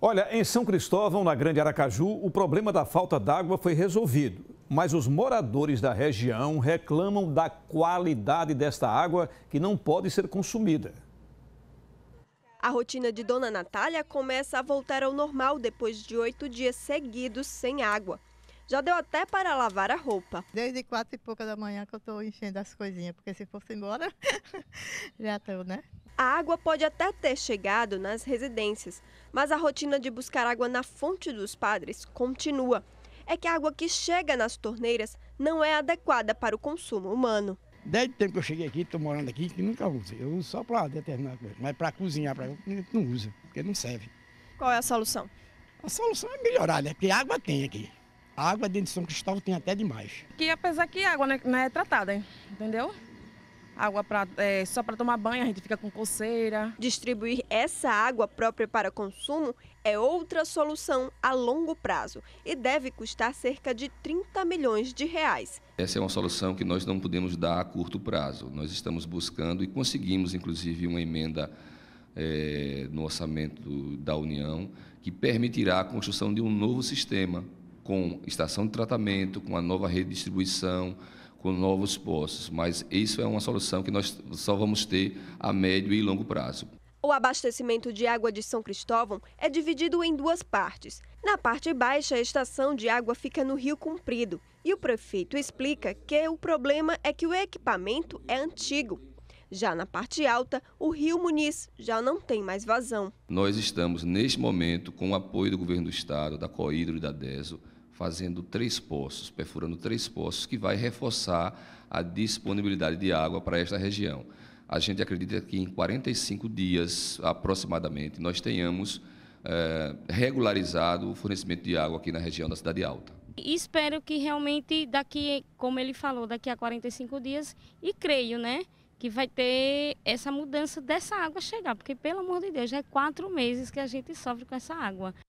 Olha, em São Cristóvão, na Grande Aracaju, o problema da falta d'água foi resolvido, mas os moradores da região reclamam da qualidade desta água que não pode ser consumida. A rotina de Dona Natália começa a voltar ao normal depois de oito dias seguidos sem água. Já deu até para lavar a roupa. Desde quatro e pouca da manhã que eu estou enchendo as coisinhas, porque se fosse embora, já estou, né? A água pode até ter chegado nas residências, mas a rotina de buscar água na fonte dos padres continua. É que a água que chega nas torneiras não é adequada para o consumo humano. Desde o tempo que eu cheguei aqui, estou morando aqui, que nunca uso. Eu uso só para determinar coisa. Mas para cozinhar, para não usa, porque não serve. Qual é a solução? A solução é melhorar, né? Porque água tem aqui. A água dentro de São Cristóvão tem até demais. Que apesar que a água não é, é tratada, entendeu? água pra, é, só para tomar banho, a gente fica com coceira. Distribuir essa água própria para consumo é outra solução a longo prazo e deve custar cerca de 30 milhões de reais. Essa é uma solução que nós não podemos dar a curto prazo. Nós estamos buscando e conseguimos, inclusive, uma emenda é, no orçamento da União que permitirá a construção de um novo sistema com estação de tratamento, com a nova rede de distribuição, com novos postos, mas isso é uma solução que nós só vamos ter a médio e longo prazo. O abastecimento de água de São Cristóvão é dividido em duas partes. Na parte baixa, a estação de água fica no Rio Comprido e o prefeito explica que o problema é que o equipamento é antigo. Já na parte alta, o Rio Muniz já não tem mais vazão. Nós estamos, neste momento, com o apoio do governo do estado, da Coidro e da DESO, fazendo três poços, perfurando três poços, que vai reforçar a disponibilidade de água para esta região. A gente acredita que em 45 dias aproximadamente nós tenhamos eh, regularizado o fornecimento de água aqui na região da Cidade Alta. espero que realmente daqui, como ele falou, daqui a 45 dias, e creio, né, que vai ter essa mudança dessa água chegar, porque pelo amor de Deus, já é quatro meses que a gente sofre com essa água.